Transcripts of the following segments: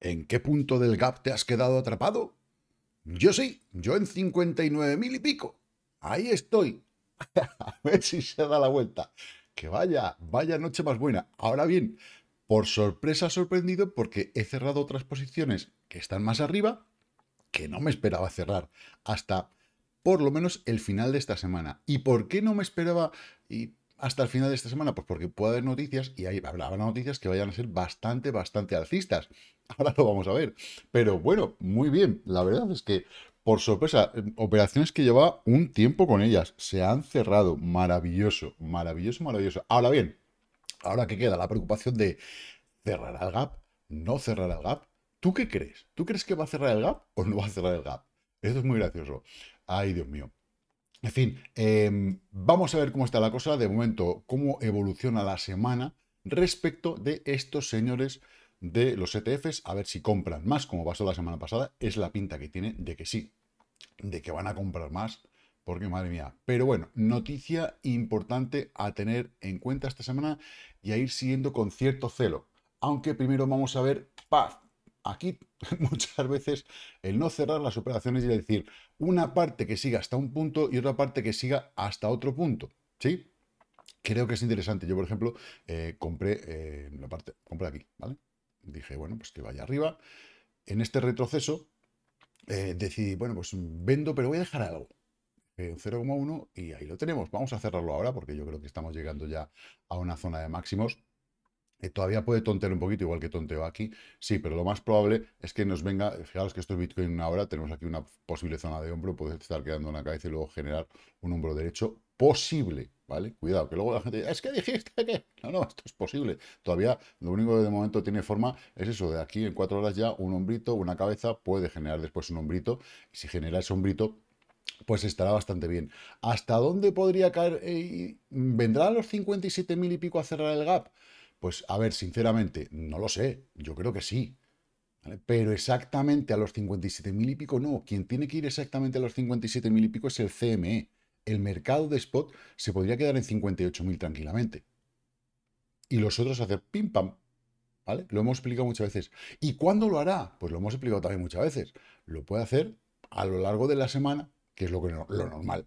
¿En qué punto del gap te has quedado atrapado? Yo sí, yo en 59 mil y pico. Ahí estoy. A ver si se da la vuelta. Que vaya, vaya noche más buena. Ahora bien, por sorpresa sorprendido porque he cerrado otras posiciones que están más arriba que no me esperaba cerrar hasta por lo menos el final de esta semana. ¿Y por qué no me esperaba hasta el final de esta semana? Pues porque puede haber noticias y ahí habrá noticias que vayan a ser bastante, bastante alcistas. Ahora lo vamos a ver. Pero bueno, muy bien. La verdad es que, por sorpresa, eh, operaciones que llevaba un tiempo con ellas se han cerrado. Maravilloso, maravilloso, maravilloso. Ahora bien, ahora que queda la preocupación de cerrar el gap, no cerrar el gap. ¿Tú qué crees? ¿Tú crees que va a cerrar el gap o no va a cerrar el gap? Esto es muy gracioso. Ay, Dios mío. En fin, em, vamos a ver cómo está la cosa de momento, cómo evoluciona la semana respecto de estos señores de los ETFs, a ver si compran más, como pasó la semana pasada, es la pinta que tiene de que sí, de que van a comprar más, porque madre mía. Pero bueno, noticia importante a tener en cuenta esta semana y a ir siguiendo con cierto celo. Aunque primero vamos a ver, Paz. Aquí muchas veces el no cerrar las operaciones y decir una parte que siga hasta un punto y otra parte que siga hasta otro punto. ¿Sí? Creo que es interesante. Yo, por ejemplo, eh, compré eh, la parte, compré aquí, ¿vale? Dije, bueno, pues que vaya arriba. En este retroceso eh, decidí, bueno, pues vendo, pero voy a dejar algo. 0,1 y ahí lo tenemos. Vamos a cerrarlo ahora porque yo creo que estamos llegando ya a una zona de máximos eh, todavía puede tontear un poquito, igual que tonteo aquí. Sí, pero lo más probable es que nos venga, fijaros que esto es Bitcoin hora, tenemos aquí una posible zona de hombro, puede estar quedando una cabeza y luego generar un hombro derecho posible, ¿vale? Cuidado, que luego la gente es que dijiste que... No, no, esto es posible. Todavía lo único que de momento tiene forma es eso, de aquí en cuatro horas ya un hombrito, una cabeza, puede generar después un hombrito. Si genera ese hombrito, pues estará bastante bien. ¿Hasta dónde podría caer? Eh, ¿Vendrán los 57.000 y pico a cerrar el gap? Pues a ver, sinceramente, no lo sé, yo creo que sí. Pero exactamente a los 57.000 y pico no. Quien tiene que ir exactamente a los 57.000 y pico es el CME. El mercado de spot se podría quedar en 58.000 tranquilamente. Y los otros hacer pim pam. ¿Vale? Lo hemos explicado muchas veces. ¿Y cuándo lo hará? Pues lo hemos explicado también muchas veces. Lo puede hacer a lo largo de la semana, que es lo, normal.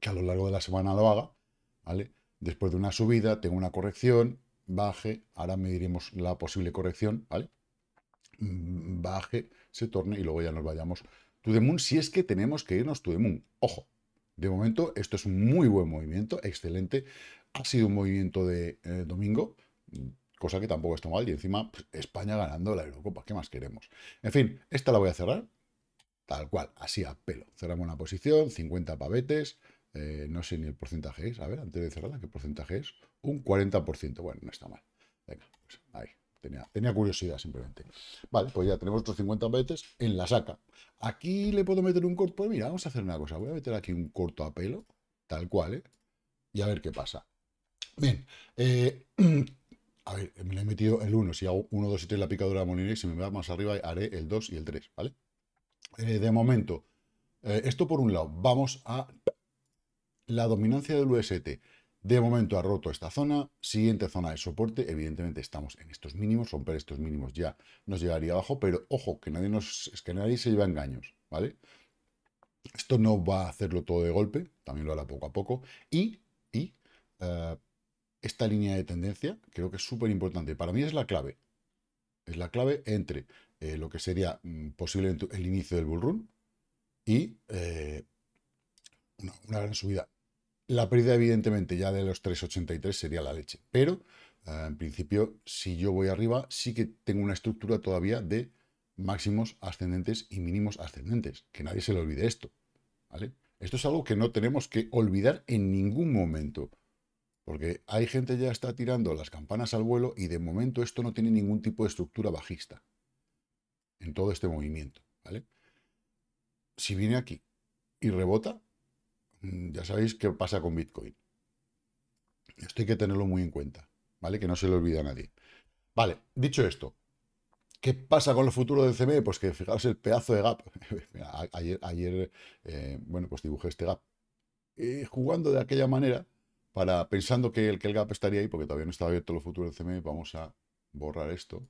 Que a lo largo de la semana lo haga, ¿vale? Después de una subida, tengo una corrección, baje, ahora mediremos la posible corrección, ¿vale? Mm, baje, se torne y luego ya nos vayamos to the si es que tenemos que irnos to the Ojo, de momento esto es un muy buen movimiento, excelente. Ha sido un movimiento de eh, domingo, cosa que tampoco está mal, y encima pues, España ganando la Eurocopa, ¿qué más queremos? En fin, esta la voy a cerrar, tal cual, así a pelo. Cerramos una posición, 50 pavetes, eh, no sé ni el porcentaje es, a ver, antes de cerrarla, ¿qué porcentaje es? Un 40%, bueno, no está mal. Venga, pues ahí, tenía, tenía curiosidad simplemente. Vale, pues ya tenemos otros 50 veces en la saca. Aquí le puedo meter un corto, mira, vamos a hacer una cosa, voy a meter aquí un corto a pelo, tal cual, ¿eh? Y a ver qué pasa. Bien, eh, a ver, me le he metido el 1, si hago 1, 2 y 3 la picadura de y si me va más arriba haré el 2 y el 3, ¿vale? Eh, de momento, esto por un lado, vamos a la dominancia del UST de momento ha roto esta zona, siguiente zona de soporte, evidentemente estamos en estos mínimos, romper estos mínimos ya nos llevaría abajo, pero ojo, que nadie, nos, es que nadie se lleva engaños, ¿vale? Esto no va a hacerlo todo de golpe, también lo hará poco a poco, y, eh, esta línea de tendencia creo que es súper importante, para mí es la clave, es la clave entre eh, lo que sería mm, posible el inicio del bull run y eh, una gran subida la pérdida, evidentemente, ya de los 3,83 sería la leche, pero eh, en principio, si yo voy arriba, sí que tengo una estructura todavía de máximos ascendentes y mínimos ascendentes. Que nadie se le olvide esto. ¿vale? Esto es algo que no tenemos que olvidar en ningún momento. Porque hay gente ya está tirando las campanas al vuelo y de momento esto no tiene ningún tipo de estructura bajista en todo este movimiento. ¿vale? Si viene aquí y rebota, Mm, ya sabéis qué pasa con Bitcoin. Esto hay que tenerlo muy en cuenta, ¿vale? Que no se le olvide a nadie. Vale, dicho esto, ¿qué pasa con el futuro del CME? Pues que fijaros el pedazo de gap. ayer, ayer eh, bueno, pues dibujé este gap. Eh, jugando de aquella manera, para, pensando que el, que el gap estaría ahí, porque todavía no estaba abierto el futuro del CME, vamos a borrar esto.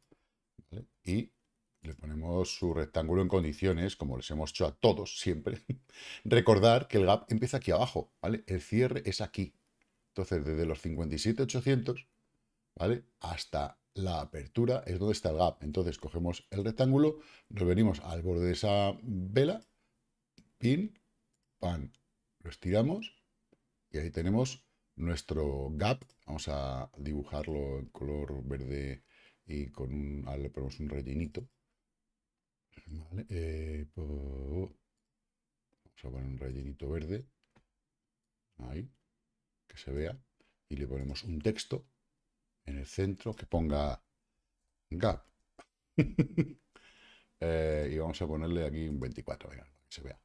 Y le ponemos su rectángulo en condiciones, como les hemos hecho a todos siempre. Recordar que el gap empieza aquí abajo, ¿vale? El cierre es aquí. Entonces, desde los 57,800, ¿vale? Hasta la apertura es donde está el gap. Entonces, cogemos el rectángulo, nos venimos al borde de esa vela, pin, pan, lo estiramos y ahí tenemos nuestro gap. Vamos a dibujarlo en color verde y con un, le ponemos un rellenito eh, pues, vamos a poner un rellenito verde. Ahí, que se vea. Y le ponemos un texto en el centro que ponga gap. Eh, y vamos a ponerle aquí un 24, se vea.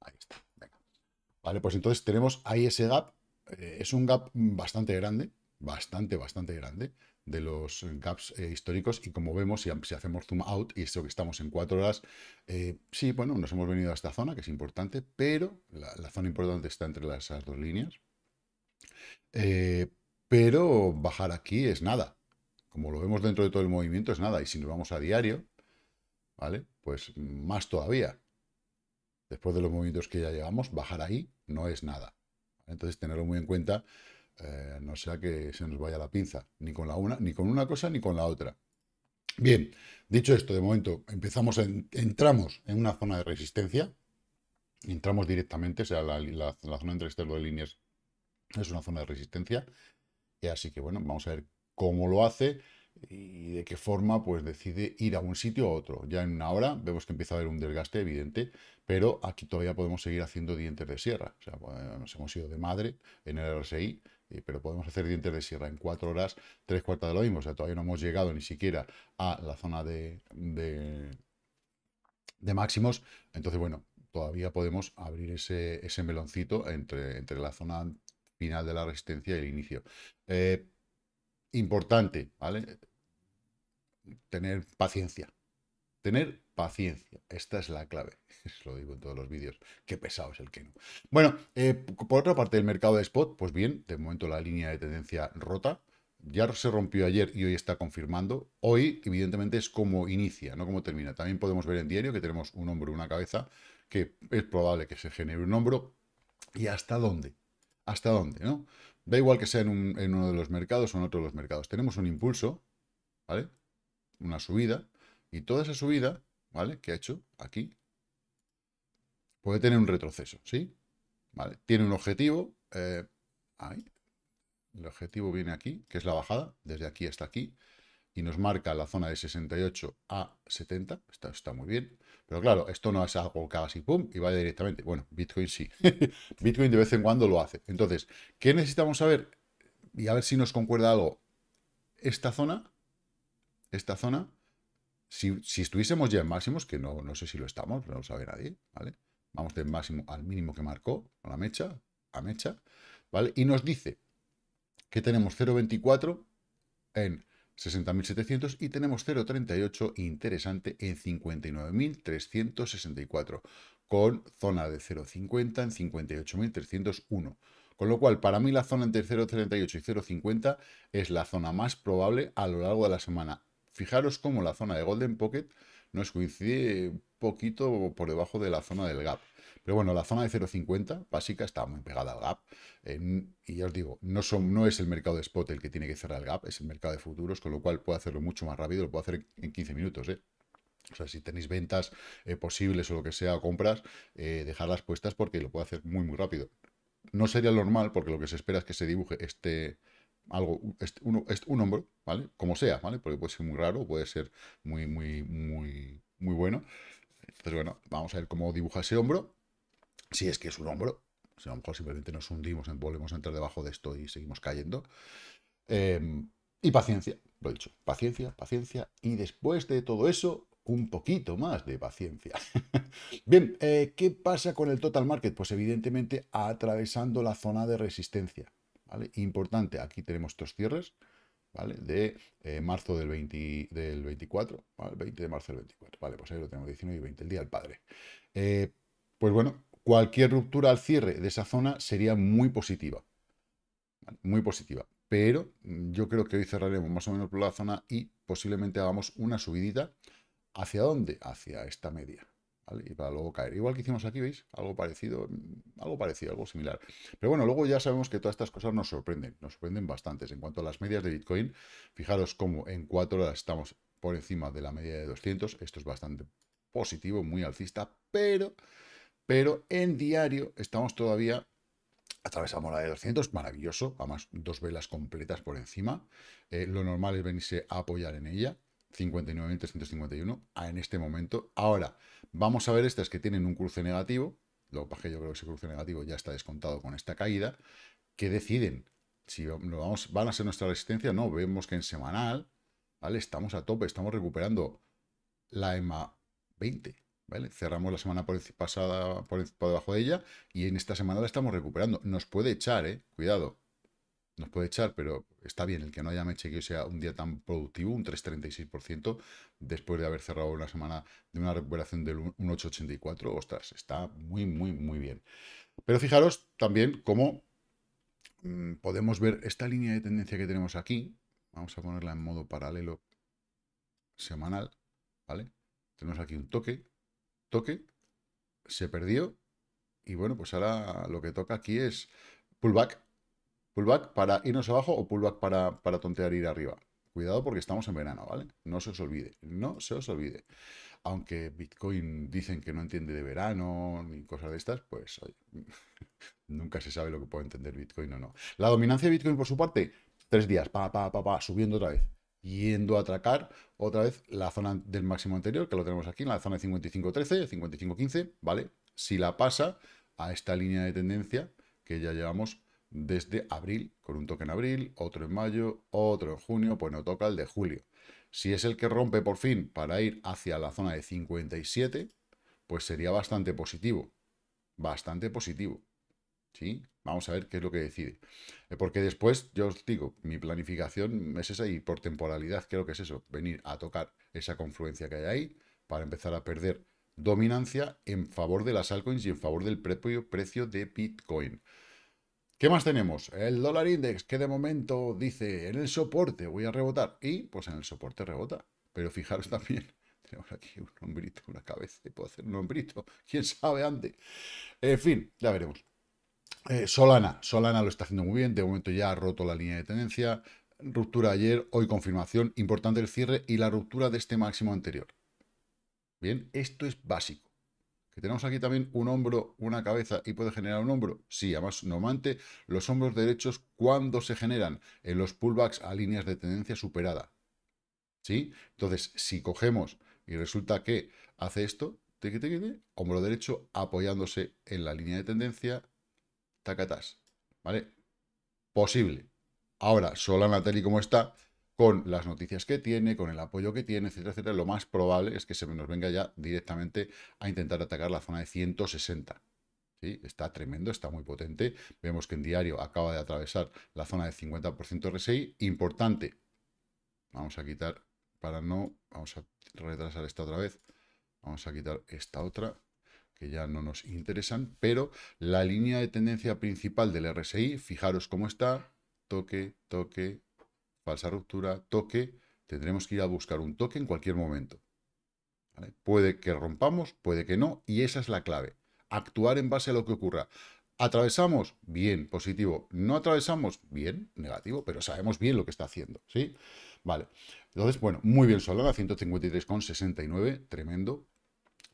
Ahí está, Vale, pues entonces tenemos ahí ese gap. Eh, es un gap bastante grande, bastante, bastante grande de los eh, gaps eh, históricos y como vemos, si, hacemos zoom out y esto que estamos en cuatro horas, eh, sí, bueno, nos hemos venido a esta zona, que es importante, pero la, zona importante está entre las, esas dos líneas. pero bajar aquí es nada. Como lo vemos dentro de todo el movimiento, es nada. Y si nos vamos a diario, ¿vale? Pues más todavía. Después de los movimientos que ya llevamos, bajar ahí no es nada. Entonces, tenerlo muy en cuenta eh, no sea que se nos vaya la pinza, ni con, la una, ni con una cosa ni con la otra. Bien, dicho esto, de momento empezamos, entramos en una zona de resistencia, entramos directamente, o sea, la, zona entre estelo de líneas es una zona de resistencia, y eh, así que bueno, vamos a ver cómo lo hace y de qué forma pues decide ir a un sitio a otro. Ya en una hora vemos que empieza a haber un desgaste evidente, pero aquí todavía podemos seguir haciendo dientes de sierra. O sea, pues, nos hemos ido de madre en el RSI, pero podemos hacer dientes de sierra en cuatro horas, tres cuartas de lo mismo. O sea, todavía no hemos llegado ni siquiera a la zona de, máximos. Entonces, bueno, todavía podemos abrir ese, ese meloncito entre, entre, la zona final de la resistencia y el inicio. Eh, importante, ¿vale? Tener paciencia. Tener paciencia. Esta es la clave. Eso lo digo en todos los vídeos. Qué pesado es el que no. Bueno, eh, por otra parte, el mercado de spot, pues bien, de momento la línea de tendencia rota. Ya se rompió ayer y hoy está confirmando. Hoy, evidentemente, es como inicia, no como termina. También podemos ver en diario que tenemos un hombro y una cabeza, que es probable que se genere un hombro. ¿Y hasta dónde? ¿Hasta dónde? ¿no? Da igual que sea en, en uno de los mercados o en otro de los mercados. Tenemos un impulso, ¿vale? Una subida y toda esa subida, ¿vale? Que ha hecho aquí, puede tener un retroceso, ¿sí? ¿Vale? Tiene un objetivo, eh, el objetivo viene aquí, que es la bajada, desde aquí hasta aquí, y nos marca la zona de 68 a 70, está, está muy bien, pero claro, esto no es algo así pum y va directamente, bueno, Bitcoin sí, Bitcoin de vez en cuando lo hace, entonces, ¿qué necesitamos saber? Y a ver si nos concuerda algo, esta zona, esta zona, si, estuviésemos ya en máximos, que no, no sé si lo estamos, no lo sabe nadie, ¿vale? Vamos del máximo al mínimo que marcó, a la mecha, a mecha, ¿vale? Y nos dice que tenemos 0.24 en 60.700 y tenemos 0.38 interesante en 59.364 con zona de 0.50 en 58.301. Con lo cual, para mí la zona entre 0.38 y 0.50 es la zona más probable a lo largo de la semana. Fijaros cómo la zona de Golden Pocket nos coincide un poquito por debajo de la zona del gap. Pero bueno, la zona de 0.50 básica está muy pegada al gap. y ya os digo, no, es el mercado de spot el que tiene que cerrar el gap, es el mercado de futuros, con lo cual puedo hacerlo mucho más rápido, lo puedo hacer en 15 minutos. ¿eh? O sea, si tenéis ventas eh, posibles o lo que sea, compras, eh, dejarlas puestas porque lo puedo hacer muy, muy rápido. No sería normal, porque lo que se espera es que se dibuje este, algo, este, este, un, un hombro, ¿vale? Como sea, ¿vale? Porque puede ser muy raro, puede ser muy, muy, muy, muy bueno. Entonces, bueno, vamos a ver cómo dibuja ese hombro. Si es que es un hombro, si a lo mejor simplemente nos hundimos, volvemos a entrar debajo de esto y seguimos cayendo. Em, y paciencia, lo he dicho, paciencia, paciencia. Y después de todo eso, un poquito más de paciencia. Bien, eh, ¿qué pasa con el total market? Pues evidentemente atravesando la zona de resistencia. Importante, aquí tenemos estos cierres, ¿vale? De eh, marzo del, 20, del 24, ¿vale? 20 de marzo del 24, ¿vale? Pues ahí lo tenemos 19 y 20, el día del padre. Eh, pues bueno, cualquier ruptura al cierre de esa zona sería muy positiva, muy positiva. Pero mm, yo creo que hoy cerraremos más o menos por la zona y posiblemente hagamos una subidita. ¿Hacia dónde? Hacia esta media. Y para luego caer. Igual que hicimos aquí, ¿veis? Algo parecido, algo parecido, algo similar. Pero bueno, luego ya sabemos que todas estas cosas nos sorprenden, nos sorprenden bastantes. En cuanto a las medias de Bitcoin, fijaros cómo en cuatro horas estamos por encima de la media de 200. Esto es bastante positivo, muy alcista, pero, pero en diario estamos todavía atravesamos la de 200, maravilloso, además dos velas completas por encima. Eh, lo normal es venirse a apoyar en ella, 59.351 en este momento. Ahora, vamos a ver estas que tienen un cruce negativo, lo que yo creo que ese cruce negativo ya está descontado con esta caída, ¿Qué deciden si vamos, van a ser nuestra resistencia no. Vemos que en semanal, ¿vale? Estamos a tope, estamos recuperando la EMA 20, ¿vale? Cerramos la semana pasada por, por debajo de ella y en esta semana la estamos recuperando. Nos puede echar, ¿eh? Cuidado, nos puede echar, pero está bien el que no haya meche que sea un día tan productivo, un 3,36%, después de haber cerrado una semana de una recuperación del 1,884, ostras, está muy, muy, muy bien. Pero fijaros también cómo mm, podemos ver esta línea de tendencia que tenemos aquí, vamos a ponerla en modo paralelo semanal, ¿vale? Tenemos aquí un toque, toque, se perdió, y bueno, pues ahora lo que toca aquí es pullback, Pullback para irnos abajo o pullback para, para tontear ir arriba. Cuidado porque estamos en verano, ¿vale? No se os olvide, no se os olvide. Aunque Bitcoin dicen que no entiende de verano ni cosas de estas, pues nunca se sabe lo que puede entender Bitcoin o no. La dominancia de Bitcoin por su parte, tres días, pa, pa, pa, pa, subiendo otra vez, yendo a atracar otra vez la zona del máximo anterior, que lo tenemos aquí, en la zona de 55.13, 55.15, ¿vale? Si la pasa a esta línea de tendencia que ya llevamos desde abril, con un toque en abril, otro en mayo, otro en junio, pues no toca el de julio. Si es el que rompe por fin para ir hacia la zona de 57, pues sería bastante positivo. Bastante positivo. ¿Sí? Vamos a ver qué es lo que decide. Eh, porque después, yo os digo, mi planificación es esa y por temporalidad creo que es eso, venir a tocar esa confluencia que hay ahí para empezar a perder dominancia en favor de las altcoins y en favor del precio de Bitcoin. ¿Qué más tenemos? El dólar index, que de momento dice en el soporte voy a rebotar. Y pues en el soporte rebota. Pero fijaros también, tenemos aquí un hombrito, una cabeza. Y puedo hacer un hombrito. ¿Quién sabe antes? En fin, ya veremos. Eh, Solana. Solana lo está haciendo muy bien. De momento ya ha roto la línea de tendencia. Ruptura ayer, hoy confirmación. Importante el cierre y la ruptura de este máximo anterior. Bien, esto es básico que tenemos aquí también un hombro, una cabeza y puede generar un hombro. Sí, además normalmente los hombros derechos cuando se generan en los pullbacks a líneas de tendencia superada. ¿Sí? Entonces, si cogemos y resulta que hace esto, tiqui, te hombro derecho apoyándose en la línea de tendencia, tacatás, ¿vale? Posible. Ahora, en la tele como está, con las noticias que tiene, con el apoyo que tiene, etcétera, etcétera, lo más probable es que se nos venga ya directamente a intentar atacar la zona de 160. ¿sí? Está tremendo, está muy potente. Vemos que en diario acaba de atravesar la zona de 50% RSI. Importante. Vamos a quitar, para no, vamos a retrasar esta otra vez. Vamos a quitar esta otra que ya no nos interesan, pero la línea de tendencia principal del RSI, fijaros cómo está, toque, toque, falsa ruptura, toque, tendremos que ir a buscar un toque en cualquier momento. Puede que rompamos, puede que no, y esa es la clave. Actuar en base a lo que ocurra. ¿Atravesamos? Bien, positivo. ¿No atravesamos? Bien, negativo, pero sabemos bien lo que está haciendo, ¿sí? Vale. Entonces, bueno, muy bien Solana, 153,69, tremendo.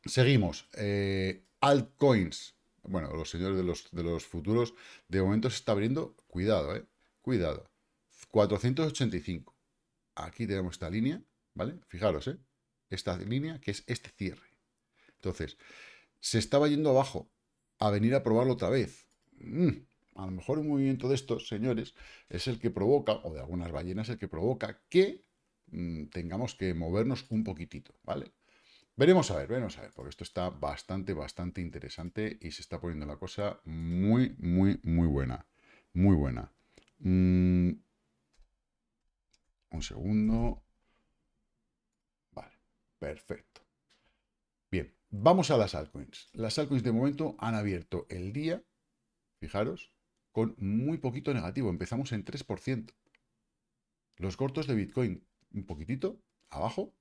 Seguimos. Eh, altcoins. Bueno, los señores de los, de los futuros, de momento se está abriendo, cuidado, ¿eh? Cuidado. 485. Aquí tenemos esta línea, ¿vale? Fijaros, ¿eh? Esta línea que es este cierre. Entonces, se estaba yendo abajo a venir a probarlo otra vez. Mm, a lo mejor un movimiento de estos, señores, es el que provoca, o de algunas ballenas, el que provoca que mm, tengamos que movernos un poquitito, ¿vale? Veremos a ver, veremos a ver, porque esto está bastante, bastante interesante y se está poniendo la cosa muy, muy, muy buena. Muy buena. Mm, un segundo. Vale, perfecto. Bien, vamos a las altcoins. Las altcoins de momento han abierto el día, fijaros, con muy poquito negativo. Empezamos en 3%. Los cortos de Bitcoin, un poquitito, abajo.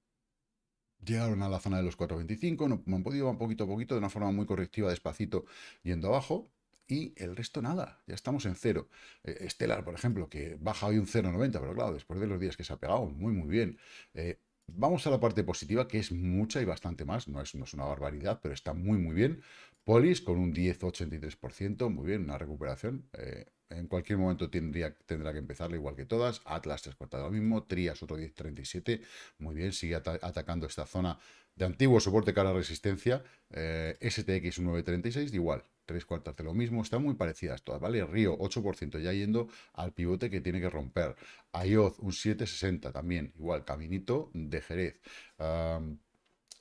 Llegaron a la zona de los 4.25, no, han podido, un poquito a poquito, de una forma muy correctiva, despacito, yendo abajo y el resto nada, ya estamos en cero. Eh, Stellar, por ejemplo, que baja hoy un 0,90, pero claro, después de los días que se ha pegado, muy, muy bien. Eh, vamos a la parte positiva, que es mucha y bastante más, no es, es una barbaridad, pero está muy, muy bien. Polis con un 10,83%, muy bien, una recuperación. Eh, en cualquier momento tendría, tendrá que empezarla igual que todas. Atlas transportado lo mismo, Trias otro 10,37, muy bien, sigue atacando esta zona de antiguo soporte cara resistencia. Eh, STX 9,36, igual, tres cuartas de lo mismo, están muy parecidas todas, ¿vale? Río, 8% ya yendo al pivote que tiene que romper. Ayoz, un 7,60 también, igual, caminito de Jerez.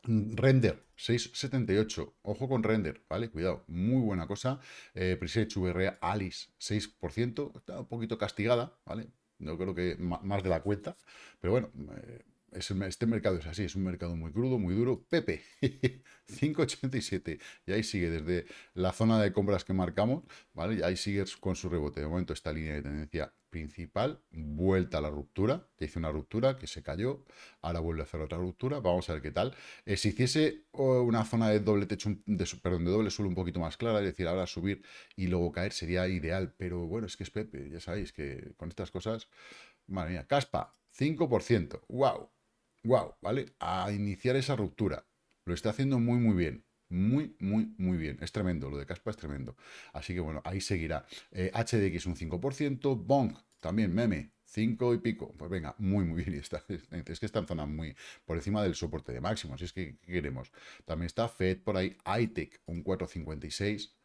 Render, 6,78. Ojo con Render, ¿vale? Cuidado, muy buena cosa. Eh, vr Alice, 6%. Está un poquito castigada, ¿vale? No creo que más de la cuenta. Pero bueno, eh, este mercado es así, es un mercado muy crudo, muy duro. Pepe, 5,87. Y ahí sigue desde la zona de compras que marcamos, ¿vale? Y ahí sigue con su rebote. De momento, esta línea de tendencia principal, vuelta a la ruptura, que hizo una ruptura, que se cayó, ahora vuelve a hacer otra ruptura, vamos a ver qué tal. Eh, si hiciese una zona de doble techo, de, perdón, de doble suelo un poquito más clara, es decir, ahora subir y luego caer sería ideal, pero bueno, es que es Pepe, ya sabéis que con estas cosas, madre mía, caspa, 5%, wow, wow, ¿vale? A iniciar esa ruptura. Lo está haciendo muy, muy bien. Muy, muy, muy bien. Es tremendo. Lo de Caspa es tremendo. Así que bueno, ahí seguirá. HDX eh, un 5%. Bong, también meme, 5 y pico. Pues venga, muy, muy bien. Está, es que está en zona muy por encima del soporte de máximo. Así es que queremos. También está Fed por ahí. ITEC un 456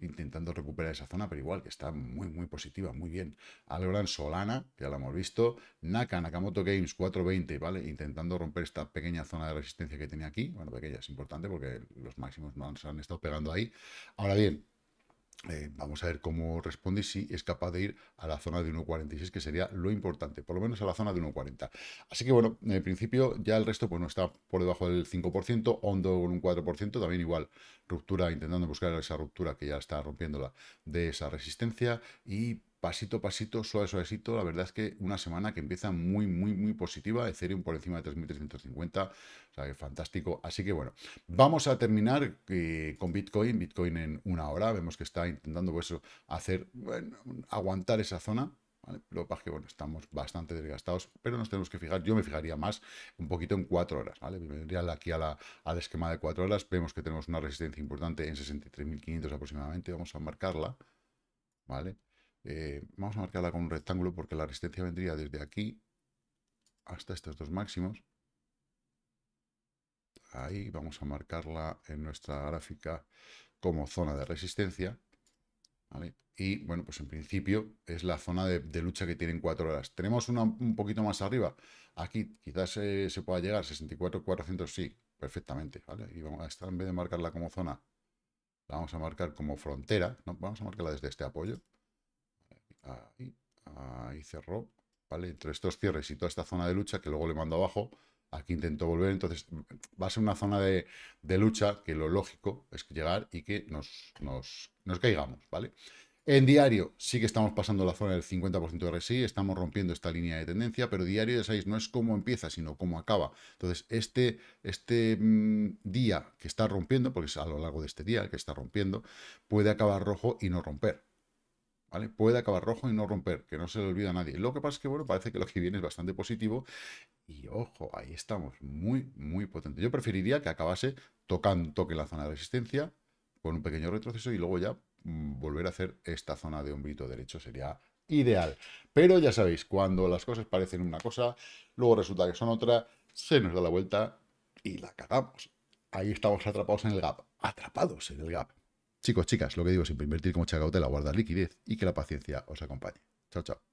intentando recuperar esa zona, pero igual que está muy, muy positiva, muy bien. Algorand Solana, ya la hemos visto. Naka, Nakamoto Games, 420, ¿vale? Intentando romper esta pequeña zona de resistencia que tenía aquí. Bueno, pequeña es importante porque los máximos no se han estado pegando ahí. Ahora bien, eh, vamos a ver cómo responde si es capaz de ir a la zona de 1.46, que sería lo importante, por lo menos a la zona de 1.40. Así que bueno, en principio ya el resto pues no está por debajo del 5%, hondo con un 4%, también igual ruptura, intentando buscar esa ruptura que ya está rompiéndola de esa resistencia y pasito a pasito, suave, suavecito, la verdad es que una semana que empieza muy, muy, muy positiva, Ethereum por encima de 3.350, o sea que fantástico. Así que bueno, vamos a terminar eh, con Bitcoin, Bitcoin en una hora, vemos que está intentando pues, hacer, aguantar esa zona, ¿Vale? Lo que pasa es que, bueno, estamos bastante desgastados, pero nos tenemos que fijar, yo me fijaría más un poquito en cuatro horas, ¿vale? Me vendría aquí al esquema de cuatro horas, vemos que tenemos una resistencia importante en 63.500 aproximadamente, vamos a marcarla, ¿vale? Eh, vamos a marcarla con un rectángulo porque la resistencia vendría desde aquí hasta estos dos máximos. Ahí vamos a marcarla en nuestra gráfica como zona de resistencia. Y bueno, pues en principio es la zona de, lucha que tienen 4 horas. Tenemos una un poquito más arriba. Aquí quizás eh, se pueda llegar 400, sí, perfectamente. Y vamos a estar, en vez de marcarla como zona, la vamos a marcar como frontera. ¿no? Vamos a marcarla desde este apoyo ahí, cerró, ¿vale? Entre estos cierres y toda esta zona de lucha que luego le mando abajo, aquí intentó volver, entonces va a ser una zona de, lucha que lo lógico es llegar y que nos, nos, caigamos, ¿vale? En diario sí que estamos pasando la zona del 50% de RSI, estamos rompiendo esta línea de tendencia, pero diario ya sabéis, no es cómo empieza, sino cómo acaba. Entonces, este, este mm, día que está rompiendo, porque es a lo largo de este día el que está rompiendo, puede acabar rojo y no romper. Puede acabar rojo y no romper, que no se le olvida nadie. Lo que pasa es que, bueno, parece que lo que viene es bastante positivo y, ojo, ahí estamos, muy, muy potente. Yo preferiría que acabase tocando, toque la zona de resistencia con un pequeño retroceso y luego ya mm, volver a hacer esta zona de hombrito derecho sería ideal. Pero ya sabéis, cuando las cosas parecen una cosa, luego resulta que son otra, se nos da la vuelta y la cagamos. Ahí estamos atrapados en el gap, atrapados en el gap. Chicos, chicas, lo que digo siempre, invertir como la guardar liquidez y que la paciencia os acompañe. Chao, chao.